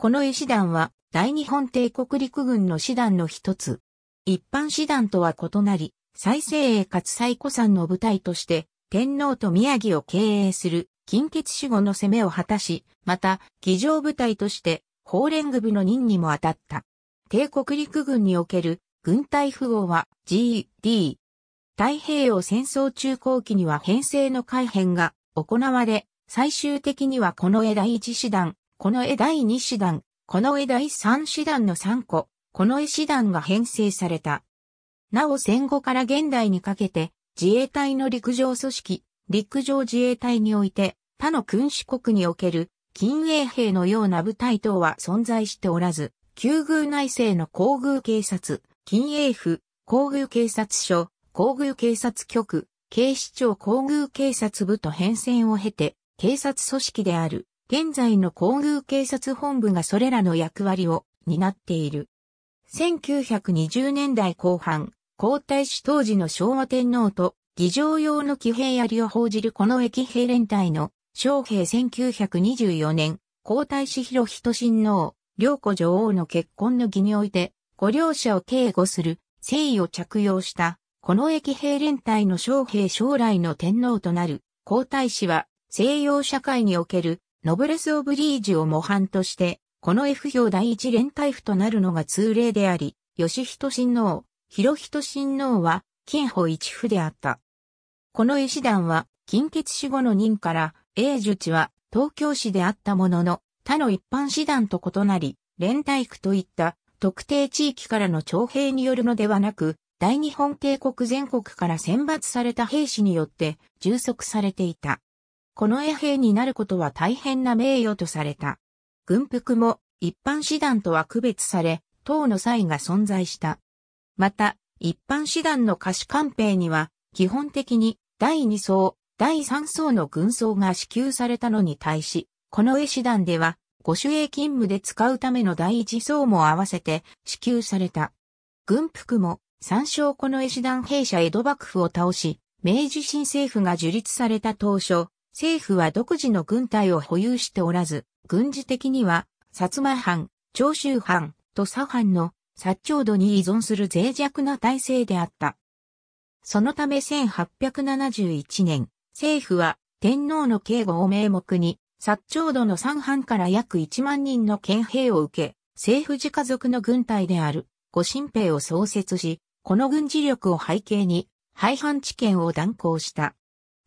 この絵師団は大日本帝国陸軍の師団の一つ。一般師団とは異なり、再生英かつ最古参の部隊として、天皇と宮城を経営する近欠守護の攻めを果たし、また、議場部隊として、法連具部の任にも当たった。帝国陸軍における軍隊符号は GD。太平洋戦争中後期には編成の改編が行われ、最終的にはこの絵第一師団、この絵第2師団、この絵第3師団の3個、この絵師団が編成された。なお戦後から現代にかけて、自衛隊の陸上組織、陸上自衛隊において、他の君主国における、近衛兵のような部隊等は存在しておらず、旧宮内政の皇宮警察、近衛府、皇宮警察署、皇宮警察局、警視庁皇宮警察部と編遷を経て、警察組織である現在の皇宮警察本部がそれらの役割を担っている。1920年代後半、皇太子当時の昭和天皇と議場用の騎兵槍を報じるこの駅兵連隊の将兵1924年、皇太子広人親王、良子女王の結婚の儀において、ご両者を警護する誠意を着用した、この駅兵連隊の将兵将来の天皇となる皇太子は西洋社会におけるノブレス・オブリージュを模範として、この F 表第一連帯譜となるのが通例であり、吉人親王、広人親王は、金保一譜であった。この医師団は、近欠死後の任から、英術は東京市であったものの、他の一般師団と異なり、連帯区といった特定地域からの徴兵によるのではなく、大日本帝国全国から選抜された兵士によって充足されていた。この衛兵になることは大変な名誉とされた。軍服も一般師団とは区別され、党の際が存在した。また、一般師団の歌し官兵には、基本的に第2層、第3層の軍装が支給されたのに対し、この絵師団では、ご守衛勤務で使うための第1層も合わせて支給された。軍服も、参照この絵師団兵舎江戸幕府を倒し、明治新政府が樹立された当初、政府は独自の軍隊を保有しておらず、軍事的には、薩摩藩、長州藩、と左藩の薩長度に依存する脆弱な体制であった。そのため1871年、政府は天皇の警護を名目に、薩長度の三藩から約1万人の県兵を受け、政府自家族の軍隊である、御神兵を創設し、この軍事力を背景に、廃藩置県を断行した。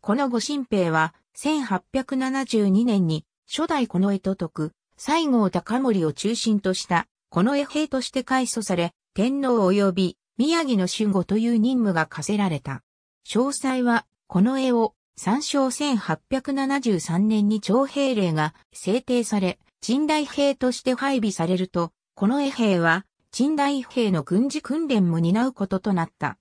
この御神兵は、1872年に初代この絵と徳、西郷隆盛を中心としたこの絵兵として改組され、天皇及び宮城の守護という任務が課せられた。詳細は、この絵を参照1873年に徴兵令が制定され、近代兵として配備されると、この絵兵は、近代兵の軍事訓練も担うこととなった。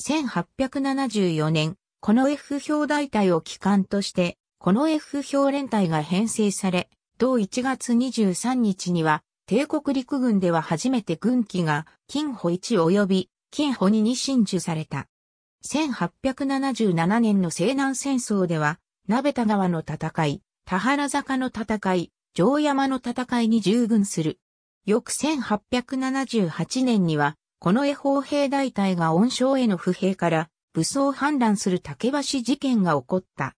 1874年、この F 表大隊を機関として、この F 表連隊が編成され、同1月23日には、帝国陸軍では初めて軍機が、金保1及び、金保2に進駐された。1877年の西南戦争では、鍋田川の戦い、田原坂の戦い、城山の戦いに従軍する。翌1878年には、この絵砲兵大隊が恩賞への不平から武装反乱する竹橋事件が起こった。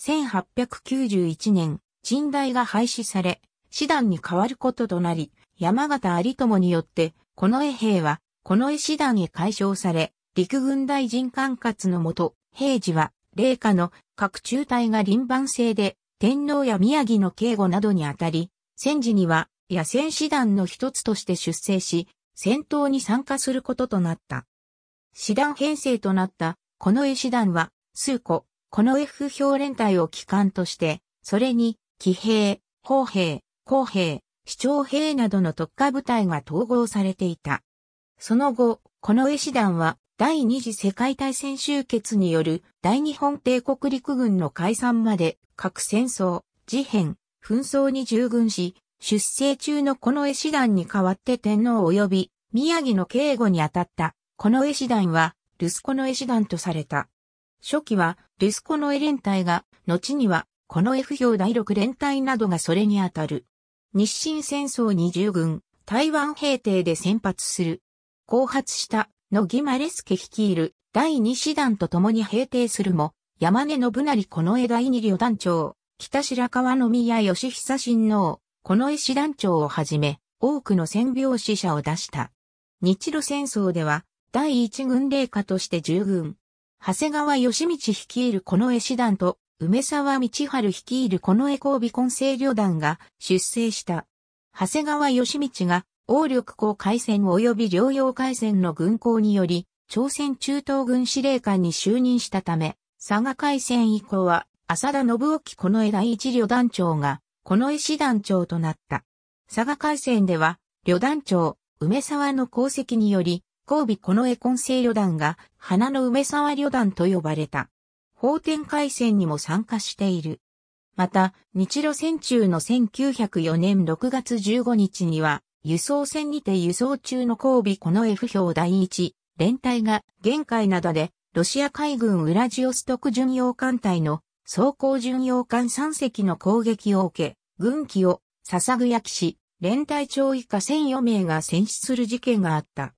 1891年、鎮代が廃止され、師団に変わることとなり、山形有友によって、この絵兵は、この絵師団へ解消され、陸軍大臣管轄のもと、平時は、霊下の各中隊が臨番制で、天皇や宮城の警護などにあたり、戦時には、野戦師団の一つとして出征し、戦闘に参加することとなった。師団編成となった、この絵師団は、数個、この F 評連隊を機関として、それに、騎兵、砲兵、工兵、市長兵などの特化部隊が統合されていた。その後、この絵師団は、第二次世界大戦終結による大日本帝国陸軍の解散まで、各戦争、事変、紛争に従軍し、出征中のこの絵師団に代わって天皇及び宮城の警護に当たったこの絵師団は、ルスコの絵師団とされた。初期は、ルスコの絵連隊が、後には、この絵不評第6連隊などがそれにあたる。日清戦争に従軍、台湾平定で先発する。後発した、野木マレスケ率いる、第2師団と共に平定するも、山根信成この絵第2旅団長、北白川宮義久親王、この絵師団長をはじめ、多くの戦病死者を出した。日露戦争では、第一軍令下として従軍。長谷川義道率いる近衛師団と、梅沢道春率いる近衛交尾混成旅団が出征した。長谷川義道が、王力公海戦及び療養海戦の軍港により、朝鮮中東軍司令官に就任したため、佐賀海戦以降は、浅田信興近衛第一旅団長が、近衛師団長となった。佐賀海戦では、旅団長、梅沢の功績により、交尾このン根性旅団が花の梅沢旅団と呼ばれた。法天海戦にも参加している。また、日露戦中の1904年6月15日には、輸送船にて輸送中の交尾この F 評第一連隊が、玄海などで、ロシア海軍ウラジオストク巡洋艦隊の装甲巡洋艦3隻の攻撃を受け、軍機を、捧ぐ焼きし、連隊長以下1004名が戦死する事件があった。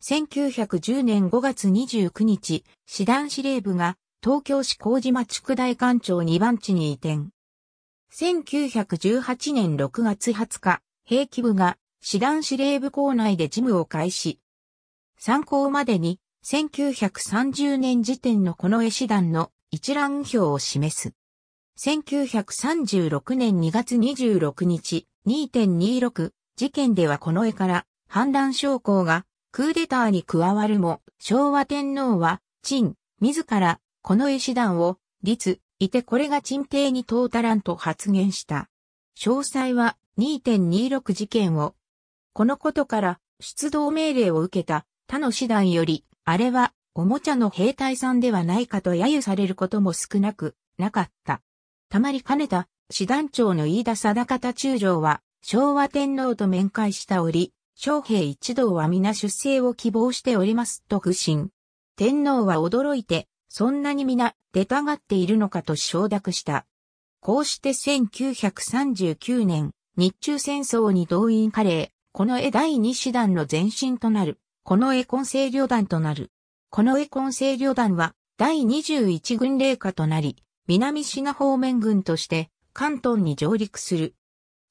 1910年5月29日、師団司令部が東京市麹島区大館長2番地に移転。1918年6月20日、兵器部が師団司令部校内で事務を開始。参考までに1930年時点のこの絵師団の一覧表を示す。1936年2月26日2.26事件ではこの絵から反乱将校がクーデターに加わるも、昭和天皇は、陳、自ら、この絵師団を、立、いてこれが陳帝に到達らんと発言した。詳細は、2.26事件を、このことから、出動命令を受けた、他の師団より、あれは、おもちゃの兵隊さんではないかと揶揄されることも少なく、なかった。たまりかねた、師団長の飯田定方中将は、昭和天皇と面会した折、将兵一同は皆出征を希望しておりますと苦心。天皇は驚いて、そんなに皆出たがっているのかと承諾した。こうして1939年、日中戦争に動員加齢、この絵第二師団の前身となる、この絵根性旅団となる。この絵根性旅団は、第21軍令下となり、南シナ方面軍として、関東に上陸する。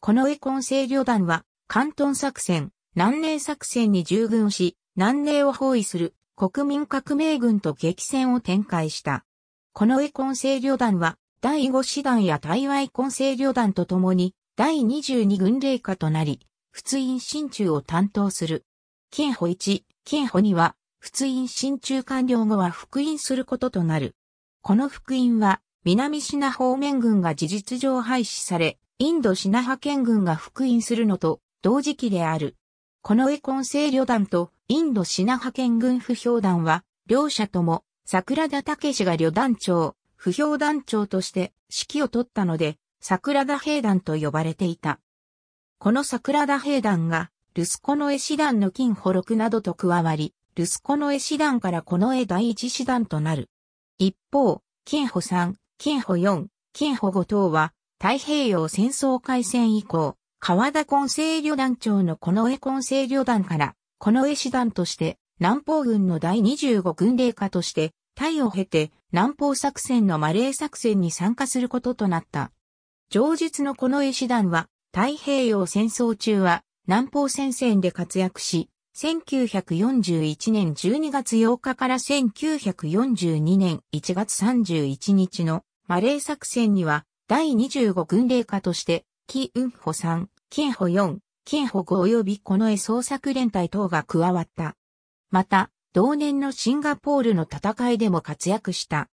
この絵根性旅団は、関東作戦、南寧作戦に従軍し、南寧を包囲する国民革命軍と激戦を展開した。このコン成旅団は、第5師団や台湾ン成旅団と共に、第22軍令下となり、仏印新中を担当する。金保1、金保2は、仏印新中完了後は復印することとなる。この復印は、南シナ方面軍が事実上廃止され、インドシナ派遣軍が復印するのと同時期である。この絵根性旅団とインドシナ派遣軍不評団は、両者とも桜田武氏が旅団長、不評団長として指揮を取ったので、桜田兵団と呼ばれていた。この桜田兵団が、ルスコの絵師団の金保録などと加わり、ルスコの絵師団からこの絵第一師団となる。一方、金保3、金保4、金保5等は、太平洋戦争開戦以降、川田根性旅団長の近衛根性旅団から、近衛師団として、南方軍の第25軍令下として、タイを経て南方作戦のマレー作戦に参加することとなった。上述の近衛師団は、太平洋戦争中は南方戦線で活躍し、1941年12月8日から1942年1月31日のマレー作戦には第25軍令下としてキ・ウンホ3、キンホ4、キンホ5及びこの絵創作連隊等が加わった。また、同年のシンガポールの戦いでも活躍した。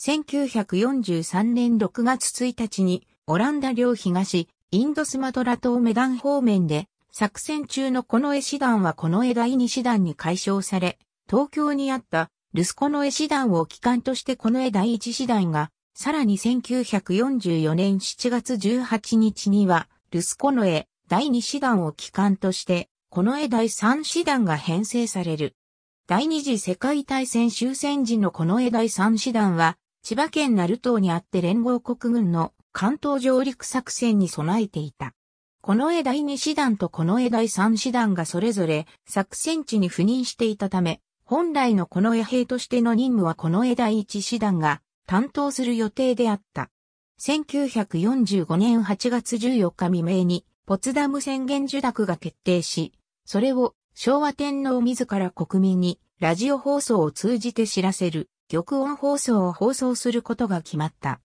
1943年6月1日に、オランダ領東、インドスマトラ島メダン方面で、作戦中のこの絵師団はこの絵第二師団に解消され、東京にあったルスコの絵師団を機関としてこの絵第一師団がさらに1944年7月18日には、ルスコノエ第2師団を機関として、この絵第3師団が編成される。第二次世界大戦終戦時のこの絵第3師団は、千葉県鳴島にあって連合国軍の関東上陸作戦に備えていた。この絵第2師団とこの絵第3師団がそれぞれ作戦地に赴任していたため、本来のこの絵兵としての任務はこの絵第1師団が担当する予定であった。1945年8月14日未明に、ポツダム宣言受諾が決定し、それを昭和天皇自ら国民にラジオ放送を通じて知らせる玉音放送を放送することが決まった。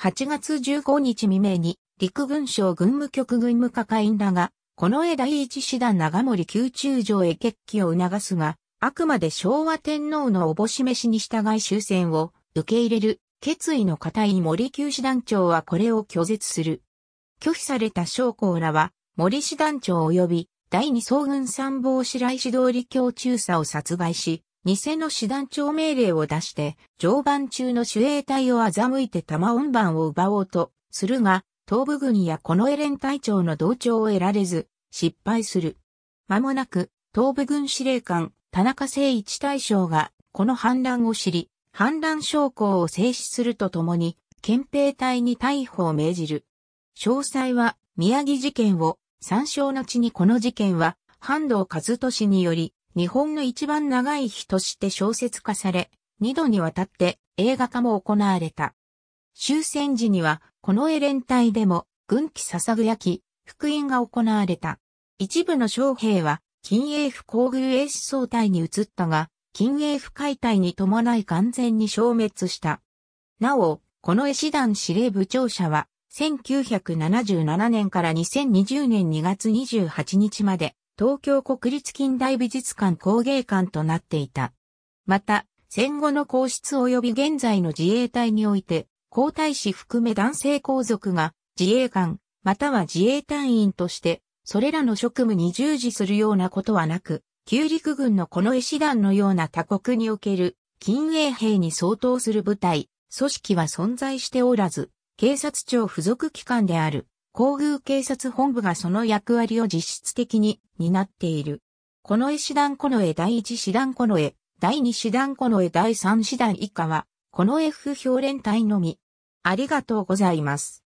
8月15日未明に陸軍省軍務局軍務課会員らが、この絵第一師団長森宮中城へ決起を促すが、あくまで昭和天皇のおぼししに従い終戦を受け入れる、決意の固い森旧師団長はこれを拒絶する。拒否された将校らは、森師団長及び第二総軍参謀白石通り教中佐を殺害し、偽の師団長命令を出して、常磐中の守衛隊を欺いて玉音盤を奪おうとするが、東部軍やこのエレン隊長の同調を得られず、失敗する。間もなく、東部軍司令官、田中誠一大将が、この反乱を知り、反乱将校を制止するとともに、憲兵隊に逮捕を命じる。詳細は、宮城事件を、参照後にこの事件は、半藤和俊により、日本の一番長い日として小説化され、二度にわたって映画化も行われた。終戦時には、このエレン隊でも、軍旗捧ぐ焼き、福音が行われた。一部の将兵は、近衛府皇宮衛士総隊に移ったが、金英府解体に伴い完全に消滅した。なお、この絵師団司令部長者は、1977年から2020年2月28日まで、東京国立近代美術館工芸館となっていた。また、戦後の皇室及び現在の自衛隊において、皇太子含め男性皇族が自衛官、または自衛隊員として、それらの職務に従事するようなことはなく、旧陸軍のこの絵師団のような他国における禁衛兵に相当する部隊、組織は存在しておらず、警察庁付属機関である、皇宮警察本部がその役割を実質的に担っている。この絵師団この絵第1師団この絵、第二師団この絵第三師団以下は、この F 表連隊のみ。ありがとうございます。